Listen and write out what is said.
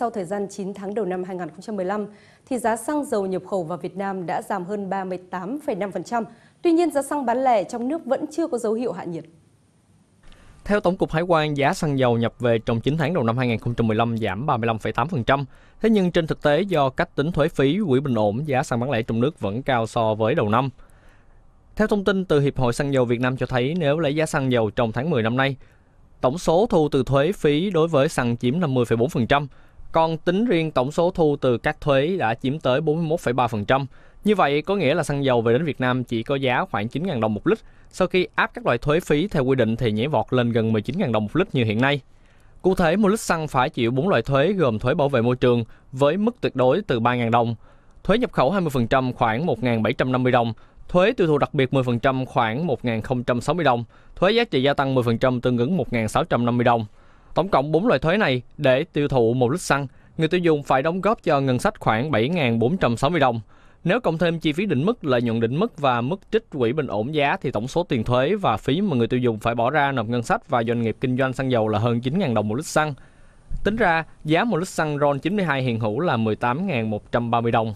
sau thời gian 9 tháng đầu năm 2015, thì giá xăng dầu nhập khẩu vào Việt Nam đã giảm hơn 38,5%. Tuy nhiên, giá xăng bán lẻ trong nước vẫn chưa có dấu hiệu hạ nhiệt. Theo Tổng cục Hải quan, giá xăng dầu nhập về trong 9 tháng đầu năm 2015 giảm 35,8%. Thế nhưng trên thực tế, do cách tính thuế phí, quỹ bình ổn, giá xăng bán lẻ trong nước vẫn cao so với đầu năm. Theo thông tin từ Hiệp hội Xăng dầu Việt Nam cho thấy, nếu lấy giá xăng dầu trong tháng 10 năm nay, tổng số thu từ thuế phí đối với xăng chiếm 50,4%, còn tính riêng tổng số thu từ các thuế đã chiếm tới 41,3%. Như vậy có nghĩa là xăng dầu về đến Việt Nam chỉ có giá khoảng 9.000 đồng một lít. Sau khi áp các loại thuế phí theo quy định thì nhảy vọt lên gần 19.000 đồng một lít như hiện nay. Cụ thể, một lít xăng phải chịu 4 loại thuế gồm thuế bảo vệ môi trường với mức tuyệt đối từ 3.000 đồng, thuế nhập khẩu 20% khoảng 1.750 đồng, thuế tiêu thụ đặc biệt 10% khoảng 1.060 đồng, thuế giá trị gia tăng 10% tương ứng 1.650 đồng. Tổng cộng 4 loại thuế này để tiêu thụ một lít xăng, người tiêu dùng phải đóng góp cho ngân sách khoảng 7.460 đồng. Nếu cộng thêm chi phí định mức, lợi nhuận định mức và mức trích quỹ bình ổn giá thì tổng số tiền thuế và phí mà người tiêu dùng phải bỏ ra nộp ngân sách và doanh nghiệp kinh doanh xăng dầu là hơn 9.000 đồng một lít xăng. Tính ra, giá một lít xăng RON 92 hiện hữu là 18.130 đồng.